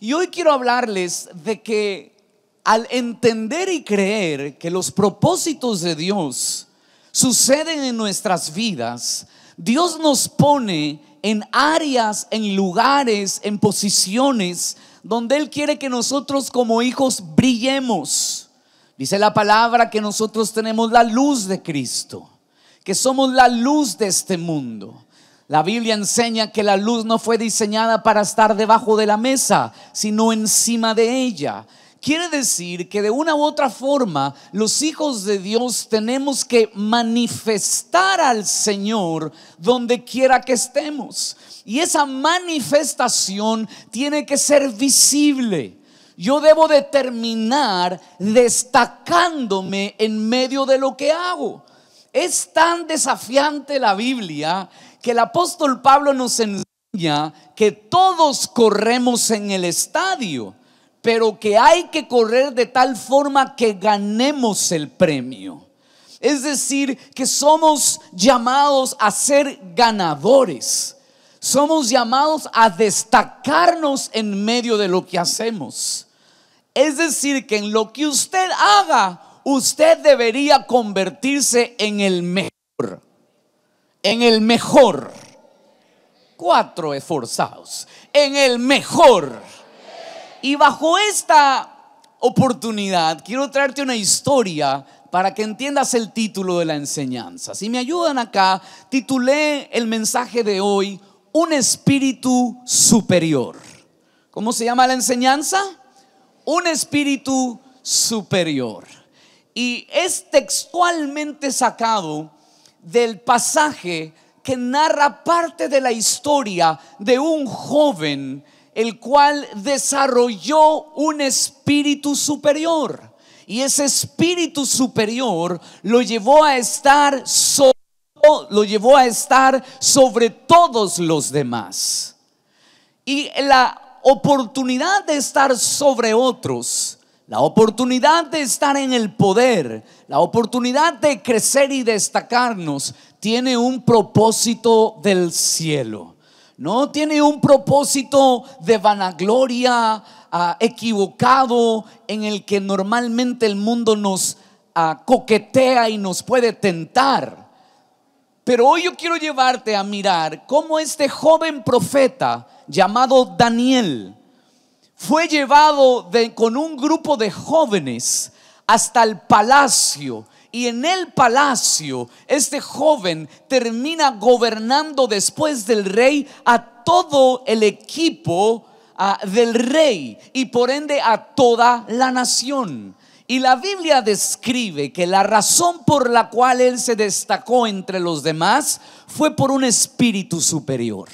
Y hoy quiero hablarles de que al entender y creer que los propósitos de Dios suceden en nuestras vidas, Dios nos pone en áreas, en lugares, en posiciones donde Él quiere que nosotros como hijos brillemos. Dice la palabra que nosotros tenemos la luz de Cristo, que somos la luz de este mundo. La Biblia enseña que la luz no fue diseñada para estar debajo de la mesa, sino encima de ella. Quiere decir que de una u otra forma los hijos de Dios tenemos que manifestar al Señor donde quiera que estemos. Y esa manifestación tiene que ser visible. Yo debo determinar destacándome en medio de lo que hago. Es tan desafiante la Biblia que el apóstol Pablo nos enseña que todos corremos en el estadio, pero que hay que correr de tal forma que ganemos el premio. Es decir, que somos llamados a ser ganadores. Somos llamados a destacarnos en medio de lo que hacemos. Es decir, que en lo que usted haga, usted debería convertirse en el mejor en el mejor. Cuatro esforzados, en el mejor. Y bajo esta oportunidad quiero traerte una historia para que entiendas el título de la enseñanza. Si me ayudan acá, titulé el mensaje de hoy Un espíritu superior. ¿Cómo se llama la enseñanza? Un espíritu superior. Y es textualmente sacado del pasaje que narra parte de la historia de un joven el cual desarrolló un espíritu superior. Y ese espíritu superior lo llevó a estar sobre, lo llevó a estar sobre todos los demás. Y la oportunidad de estar sobre otros la oportunidad de estar en el poder, la oportunidad de crecer y destacarnos, tiene un propósito del cielo. No tiene un propósito de vanagloria ah, equivocado en el que normalmente el mundo nos ah, coquetea y nos puede tentar. Pero hoy yo quiero llevarte a mirar cómo este joven profeta llamado Daniel, fue llevado con un grupo de jóvenes hasta el palacio. Y en el palacio, este joven termina gobernando después del rey a todo el equipo ah, del rey y por ende a toda la nación. Y la Biblia describe que la razón por la cual él se destacó entre los demás fue por un espíritu superior.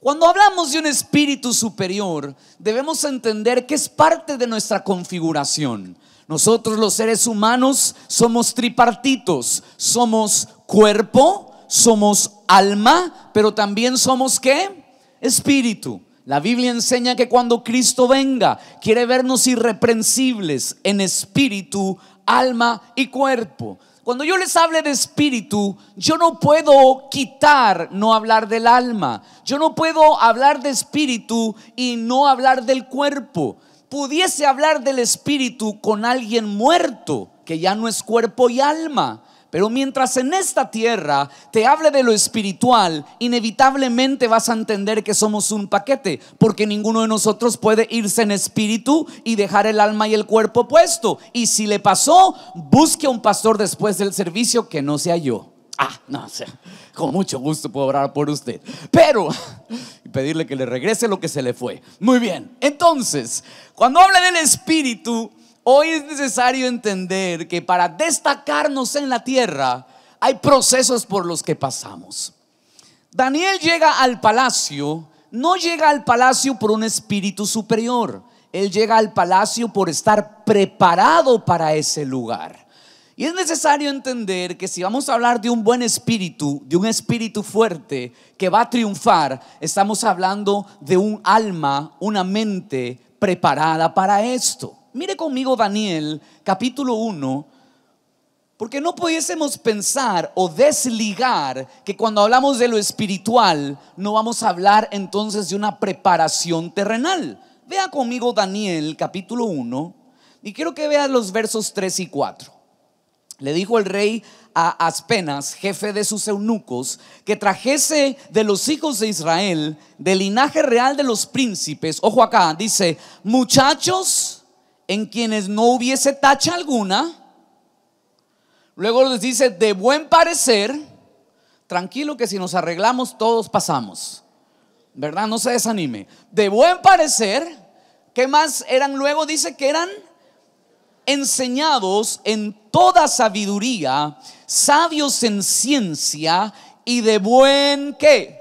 Cuando hablamos de un espíritu superior, debemos entender que es parte de nuestra configuración. Nosotros los seres humanos somos tripartitos, somos cuerpo, somos alma, pero también somos qué? Espíritu. La Biblia enseña que cuando Cristo venga, quiere vernos irreprensibles en espíritu, alma y cuerpo. Cuando yo les hable de espíritu, yo no puedo quitar no hablar del alma. Yo no puedo hablar de espíritu y no hablar del cuerpo. Pudiese hablar del espíritu con alguien muerto, que ya no es cuerpo y alma. Pero mientras en esta tierra te hable de lo espiritual, inevitablemente vas a entender que somos un paquete, porque ninguno de nosotros puede irse en espíritu y dejar el alma y el cuerpo puesto. Y si le pasó, busque a un pastor después del servicio que no sea yo. Ah, no, sé, con mucho gusto puedo orar por usted. Pero, y pedirle que le regrese lo que se le fue. Muy bien, entonces, cuando habla del espíritu, Hoy es necesario entender que para destacarnos en la tierra hay procesos por los que pasamos. Daniel llega al palacio, no llega al palacio por un espíritu superior, él llega al palacio por estar preparado para ese lugar. Y es necesario entender que si vamos a hablar de un buen espíritu, de un espíritu fuerte que va a triunfar, estamos hablando de un alma, una mente preparada para esto. Mire conmigo Daniel capítulo 1, porque no pudiésemos pensar o desligar que cuando hablamos de lo espiritual no vamos a hablar entonces de una preparación terrenal. Vea conmigo Daniel capítulo 1 y quiero que vea los versos 3 y 4. Le dijo el rey a Aspenas, jefe de sus eunucos, que trajese de los hijos de Israel, del linaje real de los príncipes, ojo acá, dice, muchachos en quienes no hubiese tacha alguna. Luego les dice, de buen parecer, tranquilo que si nos arreglamos todos pasamos. ¿Verdad? No se desanime. De buen parecer, ¿qué más eran luego? Dice que eran enseñados en toda sabiduría, sabios en ciencia y de buen qué.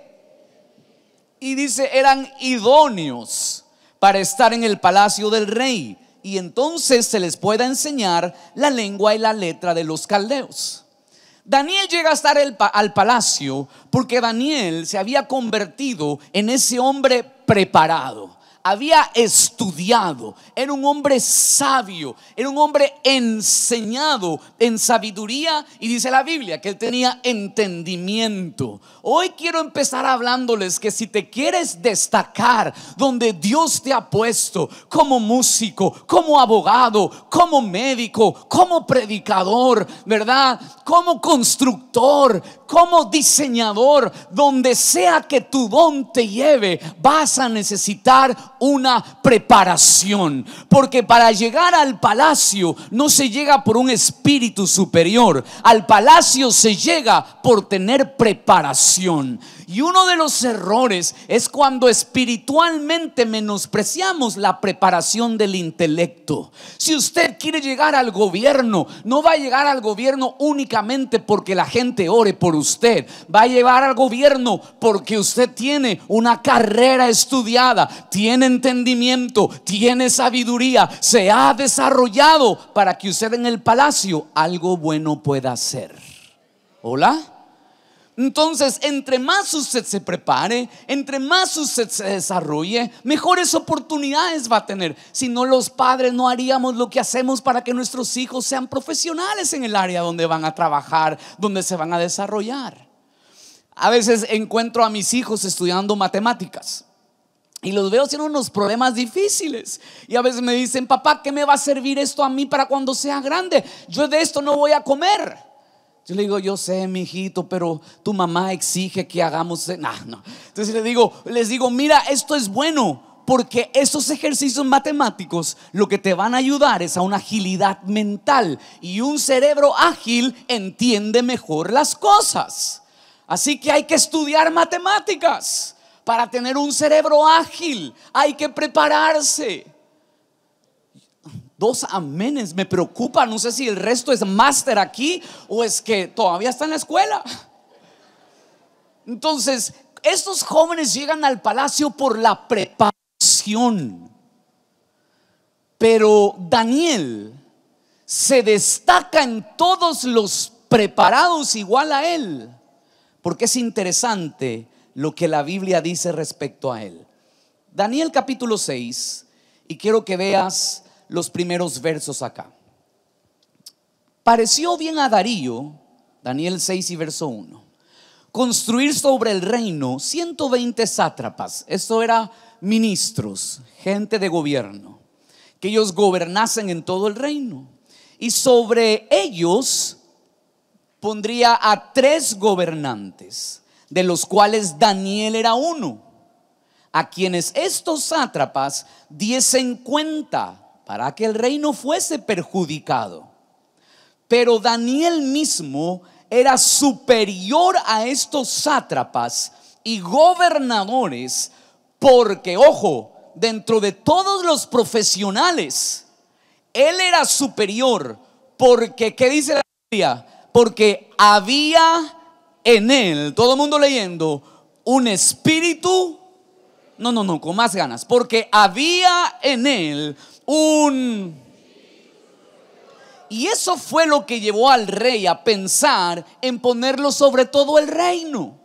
Y dice, eran idóneos para estar en el palacio del rey y entonces se les pueda enseñar la lengua y la letra de los caldeos. Daniel llega a estar al palacio porque Daniel se había convertido en ese hombre preparado había estudiado, era un hombre sabio, era un hombre enseñado en sabiduría y dice la Biblia que él tenía entendimiento. Hoy quiero empezar hablándoles que si te quieres destacar donde Dios te ha puesto como músico, como abogado, como médico, como predicador, ¿verdad? Como constructor, como diseñador, donde sea que tu don te lleve, vas a necesitar una preparación. Porque para llegar al palacio no se llega por un espíritu superior, al palacio se llega por tener preparación. Y uno de los errores es cuando espiritualmente menospreciamos la preparación del intelecto. Si usted quiere llegar al gobierno, no va a llegar al gobierno únicamente porque la gente ore por usted. Va a llegar al gobierno porque usted tiene una carrera estudiada, tiene entendimiento, tiene sabiduría, se ha desarrollado para que usted en el palacio algo bueno pueda hacer. ¿Hola? Entonces, entre más usted se prepare, entre más usted se desarrolle, mejores oportunidades va a tener. Si no, los padres no haríamos lo que hacemos para que nuestros hijos sean profesionales en el área donde van a trabajar, donde se van a desarrollar. A veces encuentro a mis hijos estudiando matemáticas. Y los veo haciendo unos problemas difíciles. Y a veces me dicen, papá, ¿qué me va a servir esto a mí para cuando sea grande? Yo de esto no voy a comer. Yo le digo, yo sé, mi hijito, pero tu mamá exige que hagamos. no. Entonces le digo, les digo, mira, esto es bueno. Porque esos ejercicios matemáticos lo que te van a ayudar es a una agilidad mental. Y un cerebro ágil entiende mejor las cosas. Así que hay que estudiar matemáticas. Para tener un cerebro ágil hay que prepararse. Dos amenes, me preocupa, no sé si el resto es máster aquí o es que todavía está en la escuela. Entonces, estos jóvenes llegan al palacio por la preparación. Pero Daniel se destaca en todos los preparados igual a él, porque es interesante lo que la Biblia dice respecto a él. Daniel capítulo 6, y quiero que veas los primeros versos acá. Pareció bien a Darío, Daniel 6 y verso 1, construir sobre el reino 120 sátrapas. Esto era ministros, gente de gobierno, que ellos gobernasen en todo el reino. Y sobre ellos pondría a tres gobernantes, de los cuales Daniel era uno, a quienes estos sátrapas diesen cuenta para que el reino fuese perjudicado. Pero Daniel mismo era superior a estos sátrapas y gobernadores porque, ojo, dentro de todos los profesionales, él era superior porque, ¿qué dice la Biblia? Porque había en él, todo el mundo leyendo, un espíritu, no, no, no, con más ganas, porque había en él un... Y eso fue lo que llevó al rey a pensar en ponerlo sobre todo el reino.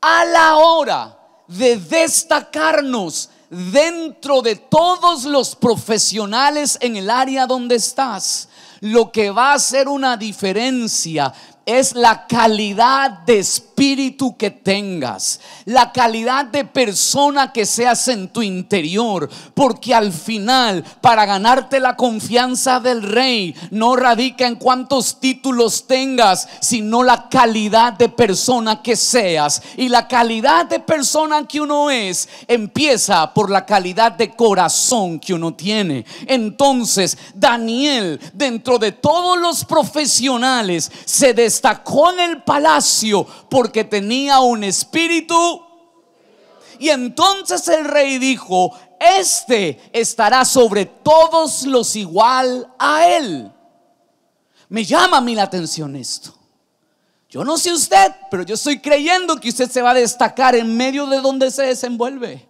A la hora de destacarnos dentro de todos los profesionales en el área donde estás, lo que va a hacer una diferencia es la calidad de espíritu espíritu que tengas, la calidad de persona que seas en tu interior, porque al final, para ganarte la confianza del rey, no radica en cuántos títulos tengas, sino la calidad de persona que seas. Y la calidad de persona que uno es empieza por la calidad de corazón que uno tiene. Entonces, Daniel, dentro de todos los profesionales, se destacó en el palacio por que tenía un espíritu. Y entonces el rey dijo, este estará sobre todos los igual a él. Me llama a mí la atención esto. Yo no sé usted, pero yo estoy creyendo que usted se va a destacar en medio de donde se desenvuelve.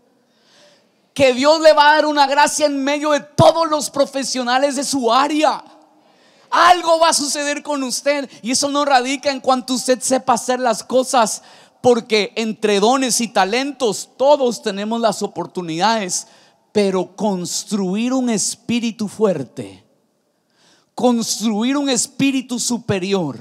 Que Dios le va a dar una gracia en medio de todos los profesionales de su área algo va a suceder con usted. Y eso no radica en cuanto usted sepa hacer las cosas, porque entre dones y talentos todos tenemos las oportunidades, pero construir un espíritu fuerte, construir un espíritu superior,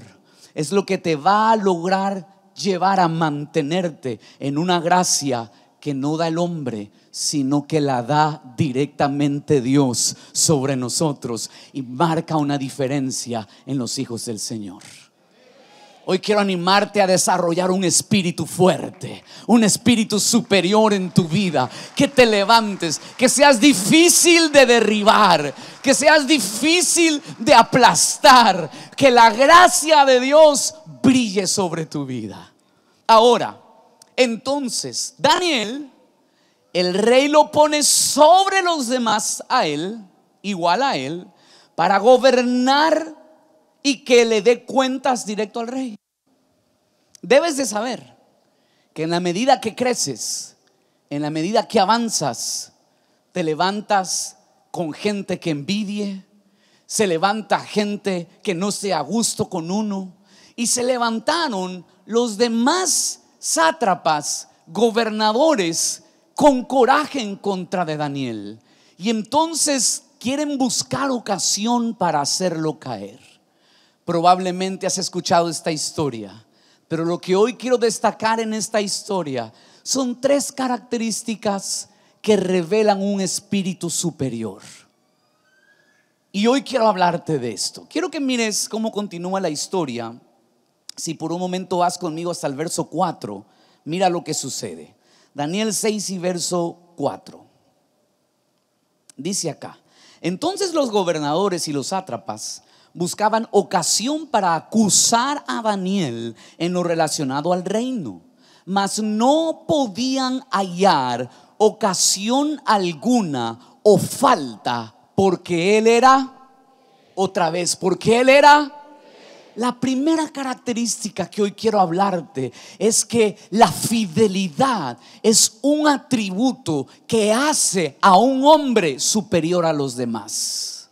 es lo que te va a lograr llevar a mantenerte en una gracia que no da el hombre, sino que la da directamente Dios sobre nosotros y marca una diferencia en los hijos del Señor. Hoy quiero animarte a desarrollar un espíritu fuerte, un espíritu superior en tu vida, que te levantes, que seas difícil de derribar, que seas difícil de aplastar, que la gracia de Dios brille sobre tu vida. Ahora, entonces, Daniel el rey lo pone sobre los demás a él, igual a él, para gobernar y que le dé cuentas directo al rey. Debes de saber que en la medida que creces, en la medida que avanzas, te levantas con gente que envidie, se levanta gente que no sea a gusto con uno, y se levantaron los demás sátrapas, gobernadores, con coraje en contra de Daniel. Y entonces quieren buscar ocasión para hacerlo caer. Probablemente has escuchado esta historia, pero lo que hoy quiero destacar en esta historia son tres características que revelan un espíritu superior. Y hoy quiero hablarte de esto. Quiero que mires cómo continúa la historia. Si por un momento vas conmigo hasta el verso 4, mira lo que sucede. Daniel 6 y verso 4. Dice acá, entonces los gobernadores y los sátrapas buscaban ocasión para acusar a Daniel en lo relacionado al reino, mas no podían hallar ocasión alguna o falta porque él era, otra vez, porque él era la primera característica que hoy quiero hablarte es que la fidelidad es un atributo que hace a un hombre superior a los demás.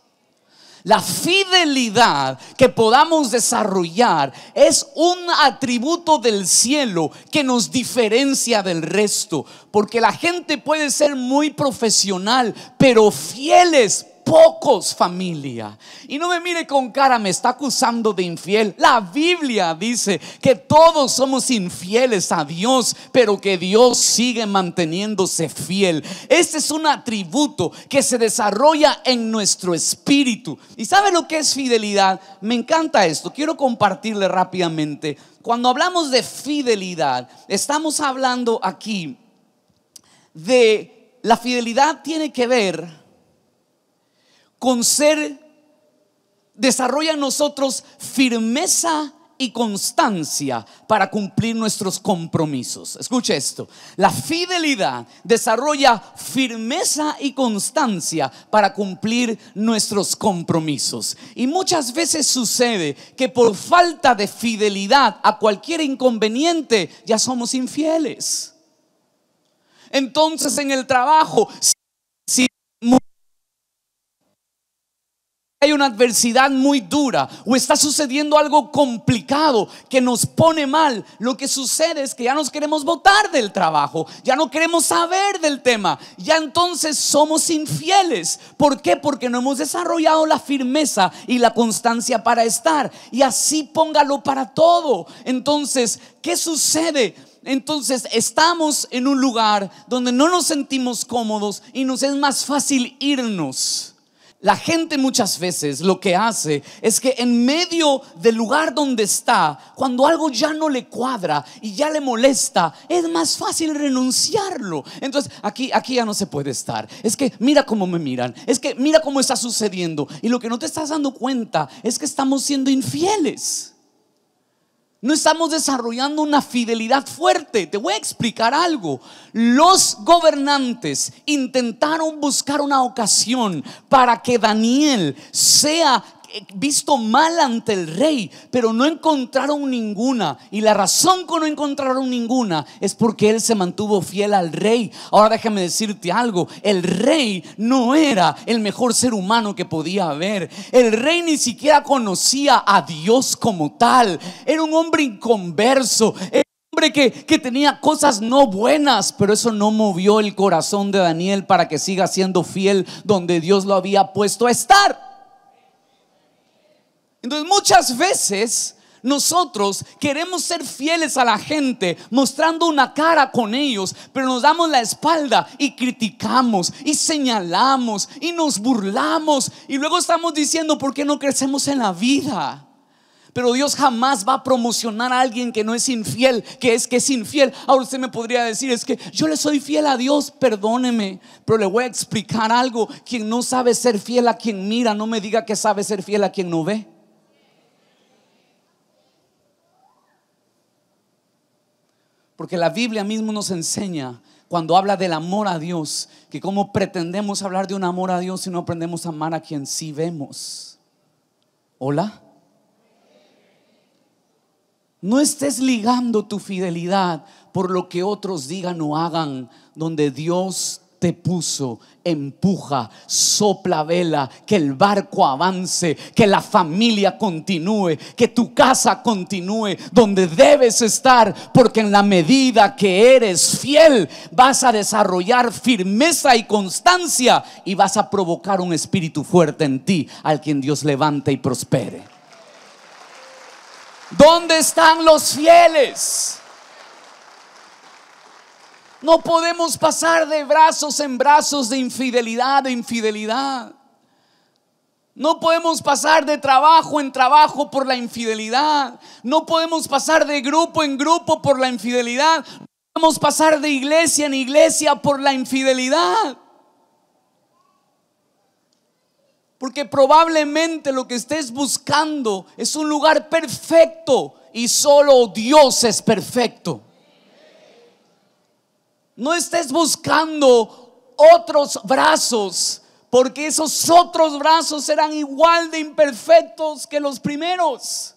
La fidelidad que podamos desarrollar es un atributo del cielo que nos diferencia del resto, porque la gente puede ser muy profesional, pero fieles pocos, familia. Y no me mire con cara, me está acusando de infiel. La Biblia dice que todos somos infieles a Dios, pero que Dios sigue manteniéndose fiel. Este es un atributo que se desarrolla en nuestro espíritu. ¿Y sabe lo que es fidelidad? Me encanta esto. Quiero compartirle rápidamente. Cuando hablamos de fidelidad, estamos hablando aquí de la fidelidad tiene que ver con ser, desarrolla en nosotros firmeza y constancia para cumplir nuestros compromisos. Escuche esto. La fidelidad desarrolla firmeza y constancia para cumplir nuestros compromisos. Y muchas veces sucede que por falta de fidelidad a cualquier inconveniente ya somos infieles. Entonces en el trabajo, si hay una adversidad muy dura o está sucediendo algo complicado que nos pone mal, lo que sucede es que ya nos queremos votar del trabajo, ya no queremos saber del tema, ya entonces somos infieles. ¿Por qué? Porque no hemos desarrollado la firmeza y la constancia para estar. Y así póngalo para todo. Entonces, ¿qué sucede? Entonces estamos en un lugar donde no nos sentimos cómodos y nos es más fácil irnos la gente muchas veces lo que hace es que en medio del lugar donde está, cuando algo ya no le cuadra y ya le molesta, es más fácil renunciarlo. Entonces, aquí, aquí ya no se puede estar. Es que mira cómo me miran, es que mira cómo está sucediendo. Y lo que no te estás dando cuenta es que estamos siendo infieles. No estamos desarrollando una fidelidad fuerte. Te voy a explicar algo. Los gobernantes intentaron buscar una ocasión para que Daniel sea visto mal ante el rey, pero no encontraron ninguna. Y la razón que no encontraron ninguna es porque él se mantuvo fiel al rey. Ahora déjame decirte algo, el rey no era el mejor ser humano que podía haber. El rey ni siquiera conocía a Dios como tal. Era un hombre inconverso. Era hombre que, que, tenía cosas no buenas, pero eso no movió el corazón de Daniel para que siga siendo fiel donde Dios lo había puesto a estar. Entonces muchas veces nosotros queremos ser fieles a la gente, mostrando una cara con ellos, pero nos damos la espalda y criticamos y señalamos y nos burlamos y luego estamos diciendo, ¿por qué no crecemos en la vida? Pero Dios jamás va a promocionar a alguien que no es infiel, que es que es infiel. Ahora usted me podría decir, es que yo le soy fiel a Dios, perdóneme, pero le voy a explicar algo. Quien no sabe ser fiel a quien mira, no me diga que sabe ser fiel a quien no ve. Porque la Biblia mismo nos enseña cuando habla del amor a Dios, que cómo pretendemos hablar de un amor a Dios si no aprendemos a amar a quien sí vemos. Hola. No estés ligando tu fidelidad por lo que otros digan o hagan, donde Dios te puso, empuja, sopla vela, que el barco avance, que la familia continúe, que tu casa continúe donde debes estar, porque en la medida que eres fiel vas a desarrollar firmeza y constancia y vas a provocar un espíritu fuerte en ti, al quien Dios levanta y prospere. ¿Dónde están los fieles? No podemos pasar de brazos en brazos de infidelidad e infidelidad. No podemos pasar de trabajo en trabajo por la infidelidad. No podemos pasar de grupo en grupo por la infidelidad. No podemos pasar de iglesia en iglesia por la infidelidad. Porque probablemente lo que estés buscando es un lugar perfecto y solo Dios es perfecto. No estés buscando otros brazos, porque esos otros brazos serán igual de imperfectos que los primeros.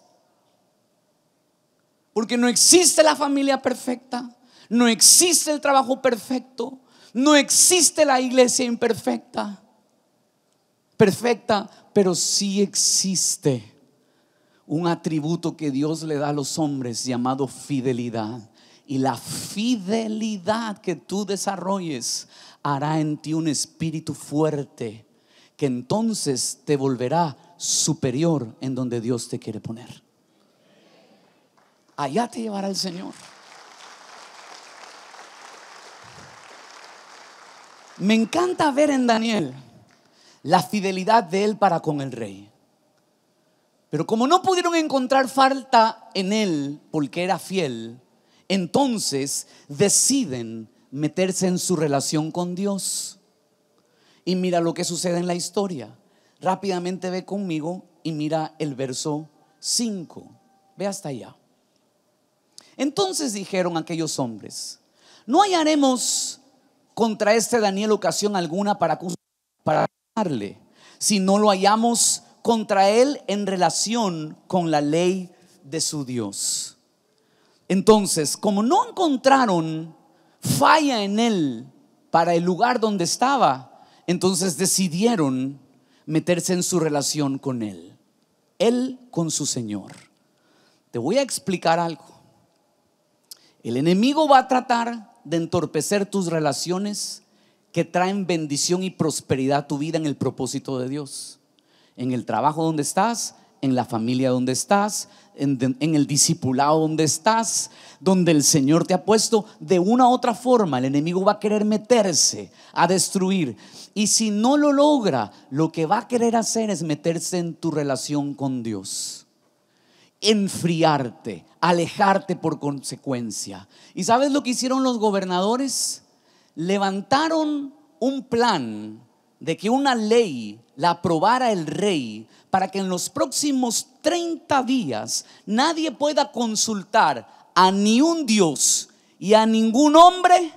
Porque no existe la familia perfecta, no existe el trabajo perfecto, no existe la iglesia imperfecta. Perfecta, pero sí existe un atributo que Dios le da a los hombres llamado fidelidad. Y la fidelidad que tú desarrolles hará en ti un espíritu fuerte que entonces te volverá superior en donde Dios te quiere poner. Allá te llevará el Señor. Me encanta ver en Daniel la fidelidad de él para con el rey. Pero como no pudieron encontrar falta en él porque era fiel, entonces deciden meterse en su relación con Dios. Y mira lo que sucede en la historia. Rápidamente ve conmigo y mira el verso 5. Ve hasta allá. Entonces dijeron aquellos hombres, no hallaremos contra este Daniel ocasión alguna para acusarle si no lo hallamos contra él en relación con la ley de su Dios. Entonces, como no encontraron falla en él para el lugar donde estaba, entonces decidieron meterse en su relación con él, él con su Señor. Te voy a explicar algo. El enemigo va a tratar de entorpecer tus relaciones que traen bendición y prosperidad a tu vida en el propósito de Dios, en el trabajo donde estás, en la familia donde estás, en, el discipulado donde estás, donde el Señor te ha puesto, de una u otra forma el enemigo va a querer meterse a destruir. Y si no lo logra, lo que va a querer hacer es meterse en tu relación con Dios, enfriarte, alejarte por consecuencia. ¿Y sabes lo que hicieron los gobernadores? Levantaron un plan de que una ley la aprobara el rey para que en los próximos 30 días nadie pueda consultar a ni un Dios y a ningún hombre,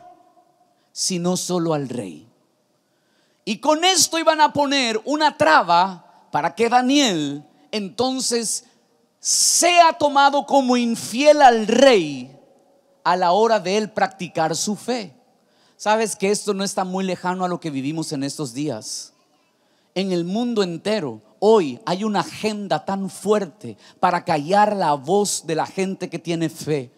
sino solo al rey. Y con esto iban a poner una traba para que Daniel entonces sea tomado como infiel al rey a la hora de él practicar su fe. Sabes que esto no está muy lejano a lo que vivimos en estos días. En el mundo entero Hoy hay una agenda tan fuerte para callar la voz de la gente que tiene fe.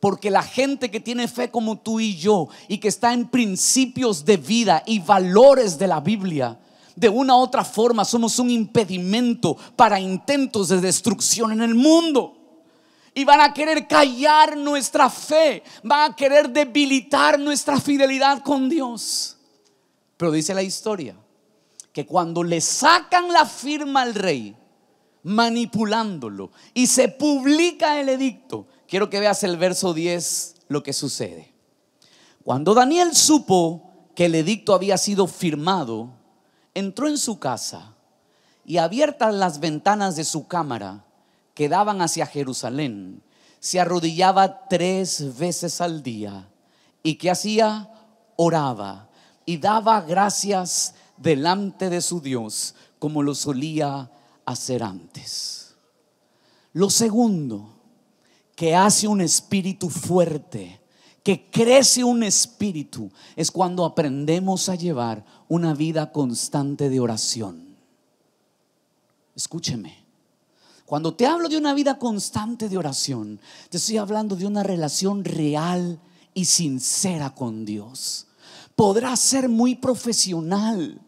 Porque la gente que tiene fe como tú y yo y que está en principios de vida y valores de la Biblia, de una u otra forma somos un impedimento para intentos de destrucción en el mundo. Y van a querer callar nuestra fe, van a querer debilitar nuestra fidelidad con Dios. Pero dice la historia que cuando le sacan la firma al rey, manipulándolo, y se publica el edicto, quiero que veas el verso 10, lo que sucede. Cuando Daniel supo que el edicto había sido firmado, entró en su casa y abiertas las ventanas de su cámara que daban hacia Jerusalén, se arrodillaba tres veces al día. ¿Y qué hacía? Oraba y daba gracias delante de su Dios como lo solía hacer antes. Lo segundo que hace un espíritu fuerte, que crece un espíritu, es cuando aprendemos a llevar una vida constante de oración. Escúcheme. Cuando te hablo de una vida constante de oración, te estoy hablando de una relación real y sincera con Dios. Podrás ser muy profesional,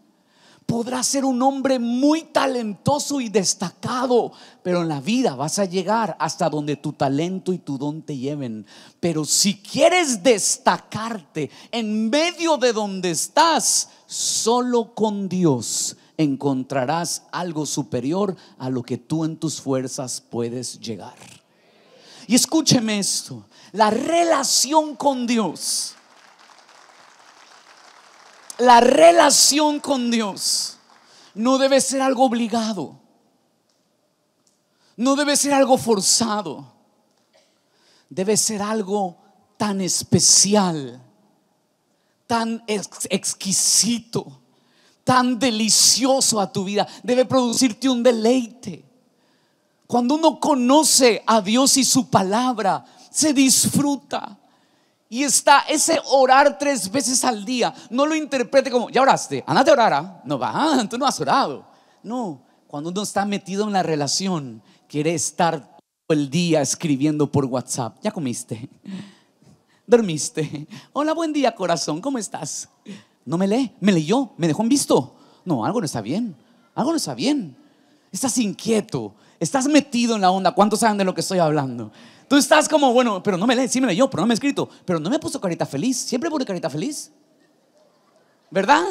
Podrás ser un hombre muy talentoso y destacado, pero en la vida vas a llegar hasta donde tu talento y tu don te lleven. Pero si quieres destacarte en medio de donde estás, solo con Dios encontrarás algo superior a lo que tú en tus fuerzas puedes llegar. Y escúcheme esto, la relación con Dios la relación con Dios no debe ser algo obligado. No debe ser algo forzado. Debe ser algo tan especial, tan exquisito, tan delicioso a tu vida. Debe producirte un deleite. Cuando uno conoce a Dios y su palabra, se disfruta. Y está ese orar tres veces al día. No lo interprete como, ya oraste, andate a orar. ¿ah? No, va, ah, tú no has orado. No, cuando uno está metido en la relación, quiere estar todo el día escribiendo por WhatsApp. Ya comiste, dormiste. Hola, buen día, corazón, ¿cómo estás? No me lee, me leyó, me dejó en visto. No, algo no está bien, algo no está bien. Estás inquieto, estás metido en la onda. ¿Cuántos saben de lo que estoy hablando? Tú estás como, bueno, pero no me lees, sí me leyó, pero no me he escrito. Pero no me puso carita feliz. Siempre pone carita feliz. ¿Verdad?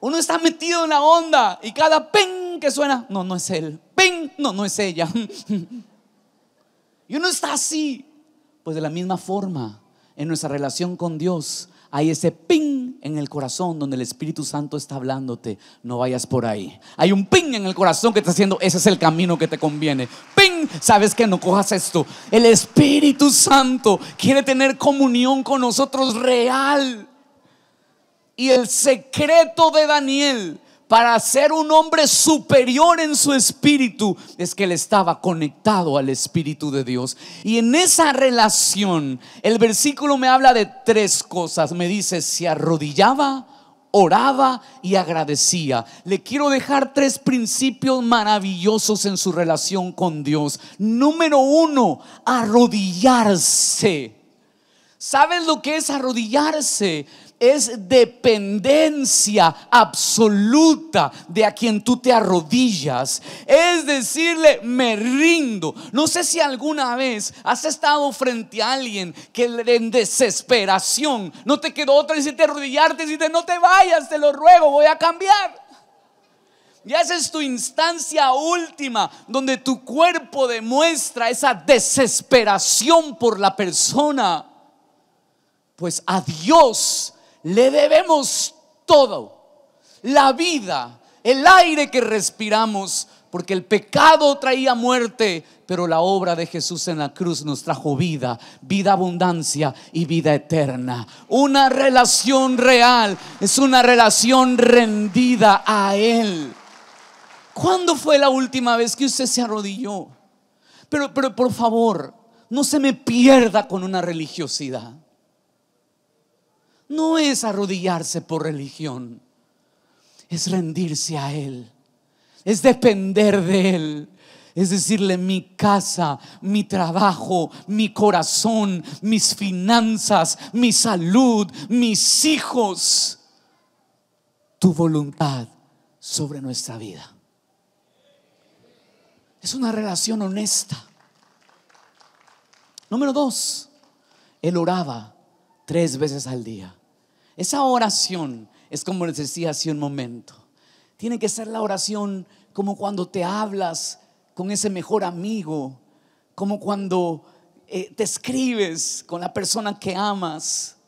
Uno está metido en la onda y cada ping que suena, no, no es él. Ping, no, no es ella. y uno está así. Pues de la misma forma, en nuestra relación con Dios, hay ese ping en el corazón donde el Espíritu Santo está hablándote, no vayas por ahí. Hay un ping en el corazón que está haciendo, ese es el camino que te conviene. Ping, sabes que no cojas esto. El Espíritu Santo quiere tener comunión con nosotros real. Y el secreto de Daniel para ser un hombre superior en su espíritu, es que él estaba conectado al Espíritu de Dios. Y en esa relación, el versículo me habla de tres cosas. Me dice, se arrodillaba, oraba y agradecía. Le quiero dejar tres principios maravillosos en su relación con Dios. Número uno, arrodillarse. ¿Sabes lo que es arrodillarse? es dependencia absoluta de a quien tú te arrodillas. Es decirle, me rindo. No sé si alguna vez has estado frente a alguien que en desesperación no te quedó otra, te arrodillarte, te no te vayas, te lo ruego, voy a cambiar. Ya esa es tu instancia última donde tu cuerpo demuestra esa desesperación por la persona. Pues a Dios le debemos todo. La vida, el aire que respiramos, porque el pecado traía muerte, pero la obra de Jesús en la cruz nos trajo vida, vida abundancia y vida eterna. Una relación real es una relación rendida a Él. ¿Cuándo fue la última vez que usted se arrodilló? Pero, pero por favor, no se me pierda con una religiosidad no es arrodillarse por religión, es rendirse a Él, es depender de Él. Es decirle, mi casa, mi trabajo, mi corazón, mis finanzas, mi salud, mis hijos, tu voluntad sobre nuestra vida. Es una relación honesta. Número dos, él oraba tres veces al día. Esa oración es como les decía hace un momento. Tiene que ser la oración como cuando te hablas con ese mejor amigo, como cuando eh, te escribes con la persona que amas,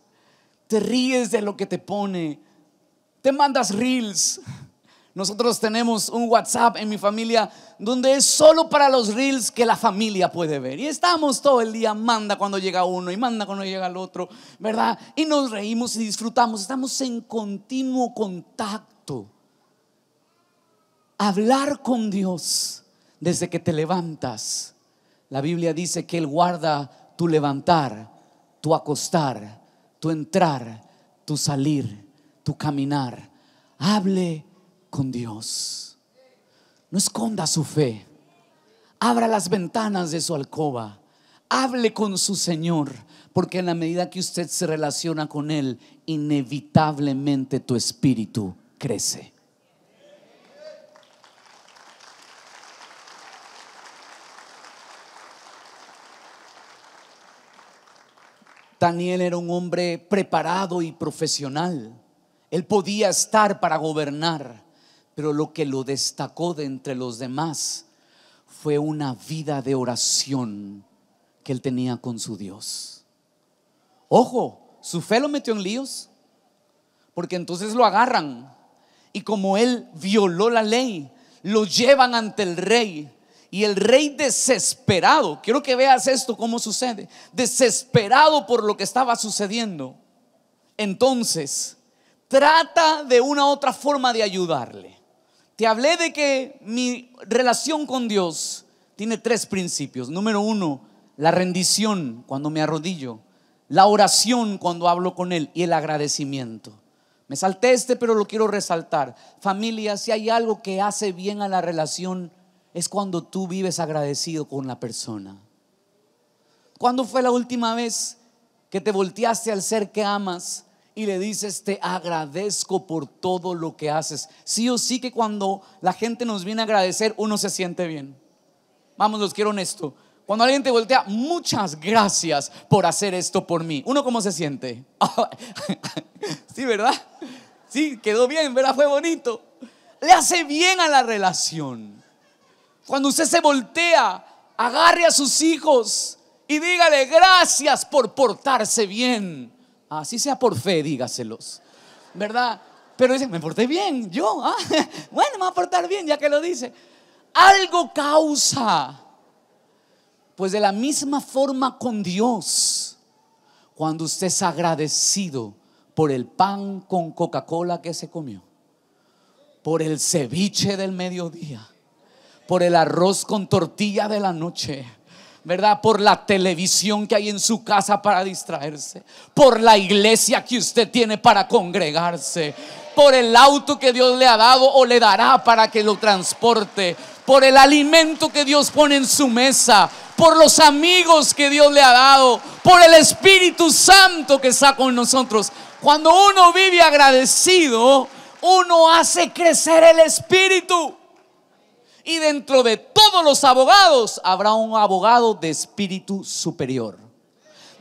te ríes de lo que te pone, te mandas reels, nosotros tenemos un WhatsApp en mi familia donde es solo para los reels que la familia puede ver. Y estamos todo el día, manda cuando llega uno y manda cuando llega el otro, ¿verdad? Y nos reímos y disfrutamos. Estamos en continuo contacto. Hablar con Dios desde que te levantas. La Biblia dice que Él guarda tu levantar, tu acostar, tu entrar, tu salir, tu caminar. Hable con Dios. No esconda su fe. Abra las ventanas de su alcoba. Hable con su Señor. Porque en la medida que usted se relaciona con Él, inevitablemente tu espíritu crece. Daniel era un hombre preparado y profesional. Él podía estar para gobernar. Pero lo que lo destacó de entre los demás fue una vida de oración que él tenía con su Dios. Ojo, su fe lo metió en líos, porque entonces lo agarran y como él violó la ley, lo llevan ante el rey. Y el rey desesperado, quiero que veas esto cómo sucede, desesperado por lo que estaba sucediendo, entonces trata de una otra forma de ayudarle hablé de que mi relación con Dios tiene tres principios. Número uno, la rendición cuando me arrodillo, la oración cuando hablo con Él y el agradecimiento. Me salté este, pero lo quiero resaltar. Familia, si hay algo que hace bien a la relación, es cuando tú vives agradecido con la persona. ¿Cuándo fue la última vez que te volteaste al ser que amas y le dices, te agradezco por todo lo que haces. Sí o sí que cuando la gente nos viene a agradecer, uno se siente bien. Vamos, los quiero honesto. Cuando alguien te voltea, muchas gracias por hacer esto por mí. ¿Uno cómo se siente? sí, ¿verdad? Sí, quedó bien, ¿verdad? Fue bonito. Le hace bien a la relación. Cuando usted se voltea, agarre a sus hijos y dígale gracias por portarse bien Así sea por fe, dígaselos. ¿Verdad? Pero dicen, me porté bien, yo. Ah, bueno, me va a portar bien, ya que lo dice. Algo causa. Pues de la misma forma con Dios, cuando usted es agradecido por el pan con Coca-Cola que se comió, por el ceviche del mediodía, por el arroz con tortilla de la noche, ¿verdad? Por la televisión que hay en su casa para distraerse, por la iglesia que usted tiene para congregarse, por el auto que Dios le ha dado o le dará para que lo transporte, por el alimento que Dios pone en su mesa, por los amigos que Dios le ha dado, por el Espíritu Santo que está con nosotros. Cuando uno vive agradecido, uno hace crecer el Espíritu. Y dentro de todos los abogados habrá un abogado de espíritu superior.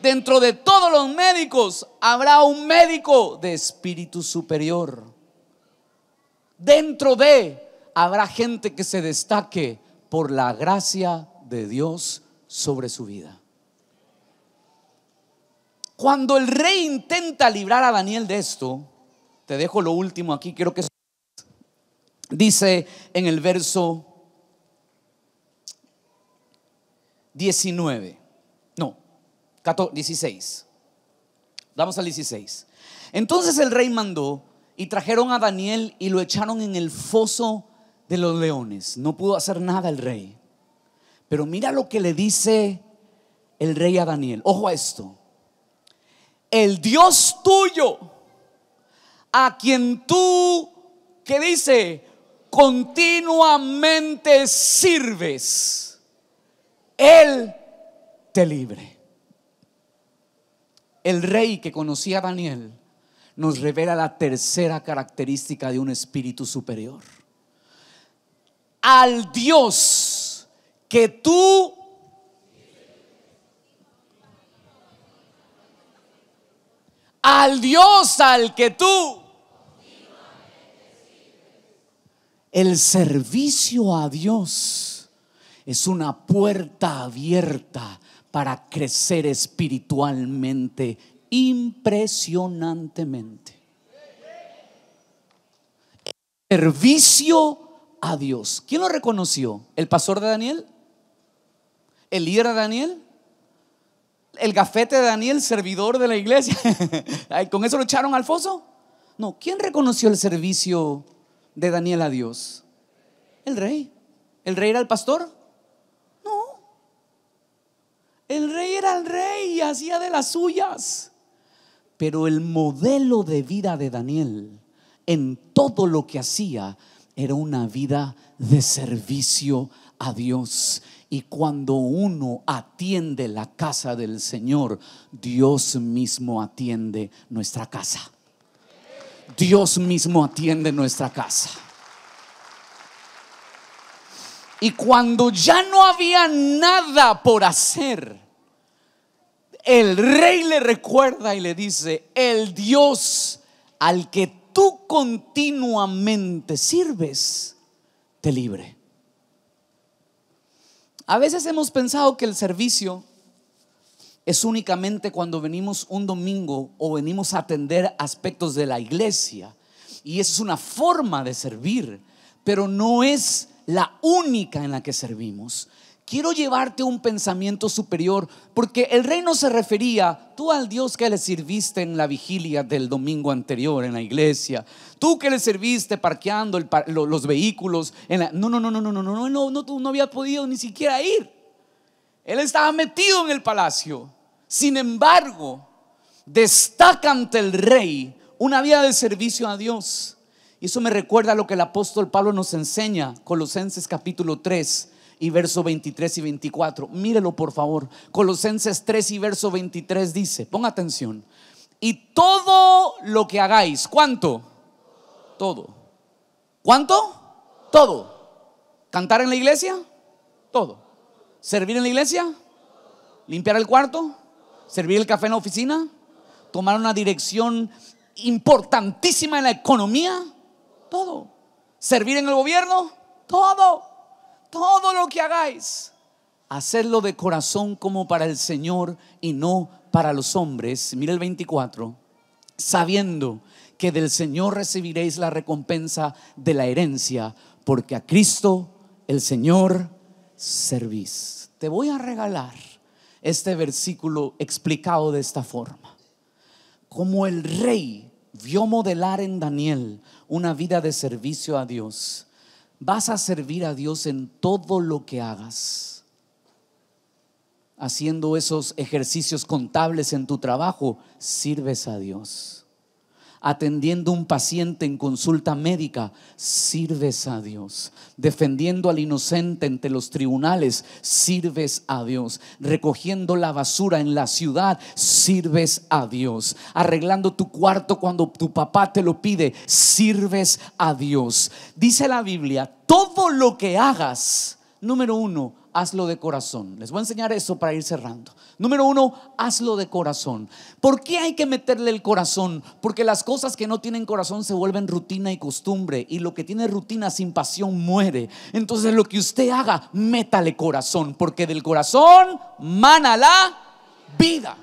Dentro de todos los médicos habrá un médico de espíritu superior. Dentro de habrá gente que se destaque por la gracia de Dios sobre su vida. Cuando el rey intenta librar a Daniel de esto, te dejo lo último aquí, quiero que dice en el verso 19. No, 16. Vamos al 16. Entonces el rey mandó y trajeron a Daniel y lo echaron en el foso de los leones. No pudo hacer nada el rey. Pero mira lo que le dice el rey a Daniel. Ojo a esto. El Dios tuyo, a quien tú, que dice, continuamente sirves él te libre. El rey que conocía a Daniel nos revela la tercera característica de un espíritu superior. Al Dios que tú al Dios al que tú el servicio a Dios es una puerta abierta para crecer espiritualmente impresionantemente. servicio a Dios. ¿Quién lo reconoció? ¿El pastor de Daniel? ¿El líder de Daniel? ¿El gafete de Daniel, servidor de la iglesia? ¿Con eso lo echaron al foso? No, ¿quién reconoció el servicio de Daniel a Dios? El rey. ¿El rey era el pastor? El rey era el rey y hacía de las suyas. Pero el modelo de vida de Daniel en todo lo que hacía era una vida de servicio a Dios. Y cuando uno atiende la casa del Señor, Dios mismo atiende nuestra casa. Dios mismo atiende nuestra casa. Y cuando ya no había nada por hacer, el rey le recuerda y le dice, el Dios al que tú continuamente sirves, te libre. A veces hemos pensado que el servicio es únicamente cuando venimos un domingo o venimos a atender aspectos de la iglesia. Y eso es una forma de servir, pero no es la única en la que servimos, quiero llevarte un pensamiento superior, porque el rey no se refería tú al Dios que le sirviste en la vigilia del domingo anterior en la iglesia, tú que le serviste parqueando los vehículos, en la, no, no, no, no, no, no, no, no, no, tú no había podido ni siquiera ir. Él estaba metido en el palacio. Sin embargo, destaca ante el rey una vida de servicio a Dios eso me recuerda a lo que el apóstol Pablo nos enseña, Colosenses capítulo 3 y verso 23 y 24. Mírelo por favor. Colosenses 3 y verso 23 dice, ponga atención, y todo lo que hagáis, ¿cuánto? Todo. ¿Cuánto? Todo. ¿Cantar en la iglesia? Todo. ¿Servir en la iglesia? ¿Limpiar el cuarto? ¿Servir el café en la oficina? ¿Tomar una dirección importantísima en la economía? todo. Servir en el gobierno, todo. Todo lo que hagáis. Hacedlo de corazón como para el Señor y no para los hombres. Mira el 24. Sabiendo que del Señor recibiréis la recompensa de la herencia, porque a Cristo el Señor servís. Te voy a regalar este versículo explicado de esta forma. Como el rey vio modelar en Daniel una vida de servicio a Dios, vas a servir a Dios en todo lo que hagas. Haciendo esos ejercicios contables en tu trabajo, sirves a Dios atendiendo un paciente en consulta médica, sirves a Dios. Defendiendo al inocente ante los tribunales, sirves a Dios. Recogiendo la basura en la ciudad, sirves a Dios. Arreglando tu cuarto cuando tu papá te lo pide, sirves a Dios. Dice la Biblia, todo lo que hagas, número uno, hazlo de corazón. Les voy a enseñar eso para ir cerrando. Número uno, hazlo de corazón. ¿Por qué hay que meterle el corazón? Porque las cosas que no tienen corazón se vuelven rutina y costumbre. Y lo que tiene rutina sin pasión muere. Entonces lo que usted haga, métale corazón. Porque del corazón mana la vida.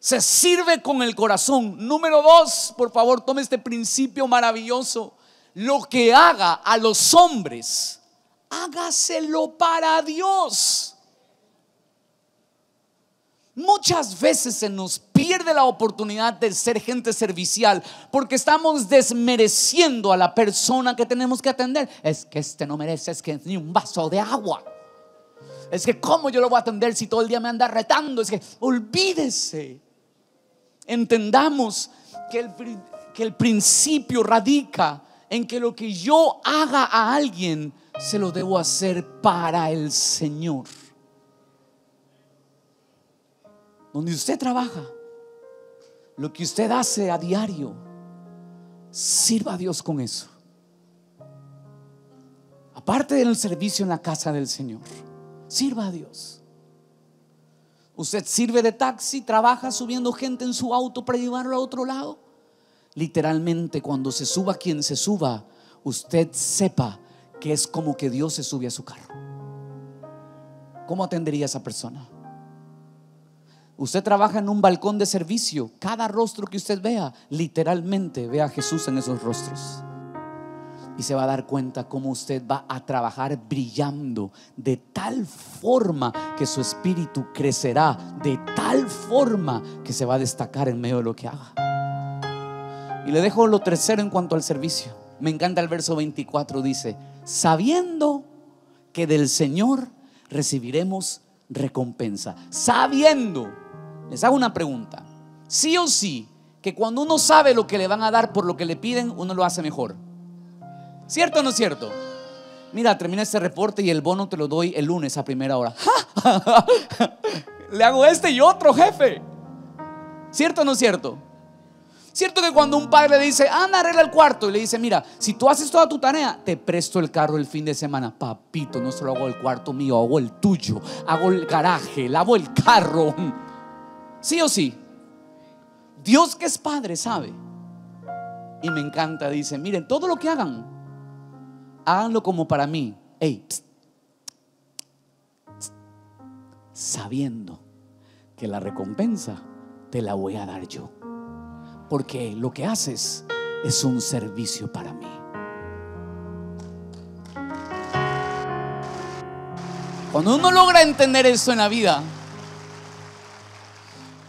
Se sirve con el corazón. Número dos, por favor, tome este principio maravilloso. Lo que haga a los hombres hágaselo para Dios. Muchas veces se nos pierde la oportunidad de ser gente servicial porque estamos desmereciendo a la persona que tenemos que atender. Es que este no merece, es que ni un vaso de agua. Es que cómo yo lo voy a atender si todo el día me anda retando. Es que olvídese. Entendamos que el principio radica en que lo que yo haga a alguien se lo debo hacer para el Señor. Donde usted trabaja, lo que usted hace a diario, sirva a Dios con eso. Aparte del servicio en la casa del Señor, sirva a Dios. Usted sirve de taxi, trabaja subiendo gente en su auto para llevarlo a otro lado. Literalmente, cuando se suba quien se suba, usted sepa que es como que Dios se sube a su carro. ¿Cómo atendería a esa persona? Usted trabaja en un balcón de servicio. Cada rostro que usted vea, literalmente vea a Jesús en esos rostros. Y se va a dar cuenta cómo usted va a trabajar brillando de tal forma que su espíritu crecerá, de tal forma que se va a destacar en medio de lo que haga. Y le dejo lo tercero en cuanto al servicio. Me encanta el verso 24, dice, sabiendo que del Señor recibiremos recompensa. Sabiendo, les hago una pregunta, sí o sí, que cuando uno sabe lo que le van a dar por lo que le piden, uno lo hace mejor. ¿Cierto o no es cierto? Mira, termina este reporte y el bono te lo doy el lunes a primera hora. le hago este y otro, jefe. ¿Cierto o no es cierto? Cierto que cuando un padre le dice, anda, arregla el cuarto, y le dice, mira, si tú haces toda tu tarea, te presto el carro el fin de semana. Papito, no solo hago el cuarto mío, hago el tuyo, hago el garaje, lavo el carro. Sí o sí. Dios que es padre sabe. Y me encanta, dice, miren, todo lo que hagan, háganlo como para mí. sabiendo que la recompensa te la voy a dar yo porque lo que haces es un servicio para mí. Cuando uno logra entender eso en la vida,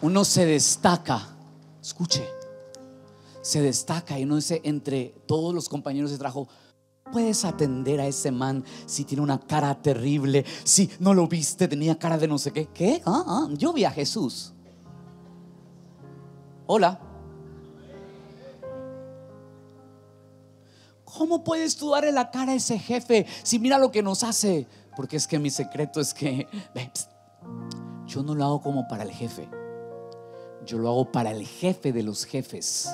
uno se destaca, escuche, se destaca y uno dice entre todos los compañeros de trabajo, puedes atender a ese man si tiene una cara terrible, si no lo viste, tenía cara de no sé qué. ¿Qué? Ah, ah yo vi a Jesús. Hola. ¿Cómo puedes tú darle la cara a ese jefe si mira lo que nos hace? Porque es que mi secreto es que yo no lo hago como para el jefe. Yo lo hago para el jefe de los jefes.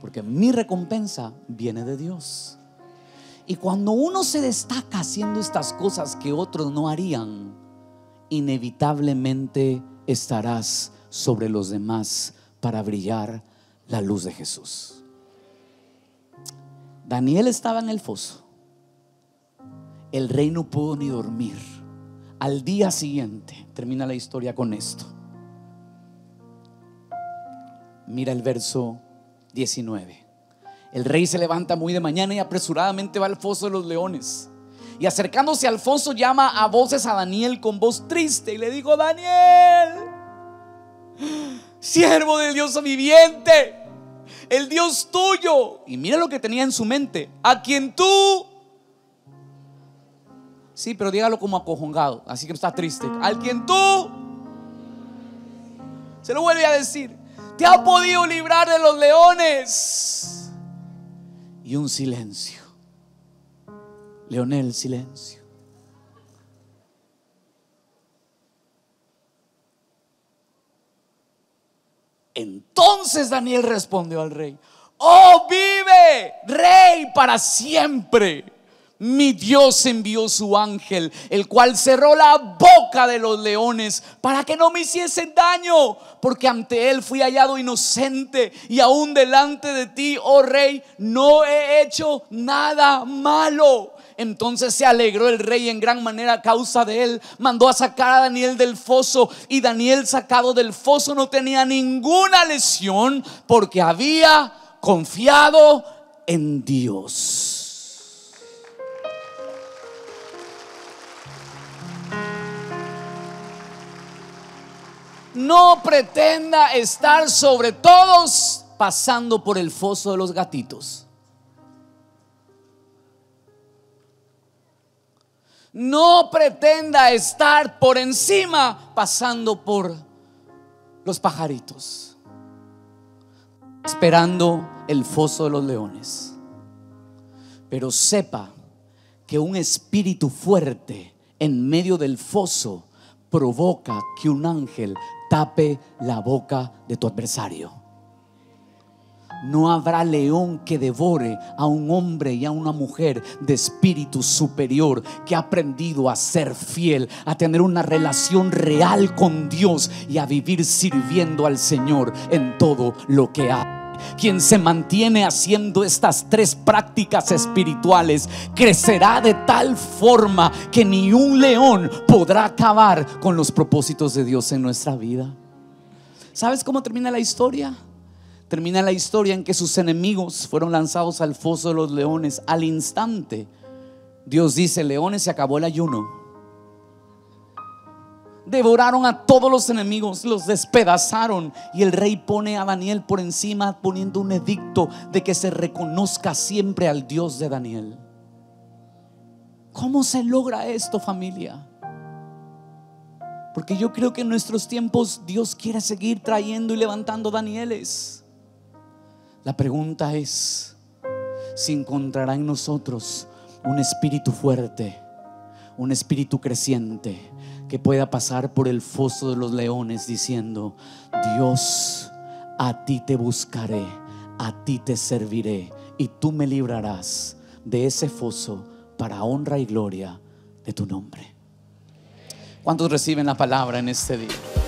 Porque mi recompensa viene de Dios. Y cuando uno se destaca haciendo estas cosas que otros no harían, inevitablemente estarás sobre los demás para brillar la luz de Jesús. Daniel estaba en el foso. El rey no pudo ni dormir. Al día siguiente, termina la historia con esto. Mira el verso 19. El rey se levanta muy de mañana y apresuradamente va al foso de los leones. Y acercándose al foso llama a voces a Daniel con voz triste y le dijo, Daniel, siervo del Dios viviente el Dios tuyo. Y mira lo que tenía en su mente, a quien tú... Sí, pero dígalo como acojongado, así que está triste. Al quien tú... Se lo vuelve a decir, te ha podido librar de los leones. Y un silencio. Leonel, silencio. Entonces Daniel respondió al rey, oh vive, rey, para siempre. Mi Dios envió su ángel, el cual cerró la boca de los leones para que no me hiciesen daño, porque ante él fui hallado inocente y aún delante de ti, oh rey, no he hecho nada malo. Entonces se alegró el rey en gran manera a causa de él. Mandó a sacar a Daniel del foso y Daniel sacado del foso no tenía ninguna lesión porque había confiado en Dios. No pretenda estar sobre todos pasando por el foso de los gatitos. No pretenda estar por encima pasando por los pajaritos, esperando el foso de los leones. Pero sepa que un espíritu fuerte en medio del foso provoca que un ángel tape la boca de tu adversario no habrá león que devore a un hombre y a una mujer de espíritu superior que ha aprendido a ser fiel, a tener una relación real con Dios y a vivir sirviendo al Señor en todo lo que hace. Quien se mantiene haciendo estas tres prácticas espirituales crecerá de tal forma que ni un león podrá acabar con los propósitos de Dios en nuestra vida. ¿Sabes cómo termina la historia? Termina la historia en que sus enemigos fueron lanzados al foso de los leones. Al instante, Dios dice, leones, se acabó el ayuno. Devoraron a todos los enemigos, los despedazaron y el rey pone a Daniel por encima poniendo un edicto de que se reconozca siempre al Dios de Daniel. ¿Cómo se logra esto familia? Porque yo creo que en nuestros tiempos Dios quiere seguir trayendo y levantando Danieles. La pregunta es si encontrará en nosotros un espíritu fuerte, un espíritu creciente que pueda pasar por el foso de los leones diciendo, Dios, a ti te buscaré, a ti te serviré y tú me librarás de ese foso para honra y gloria de tu nombre. ¿Cuántos reciben la palabra en este día?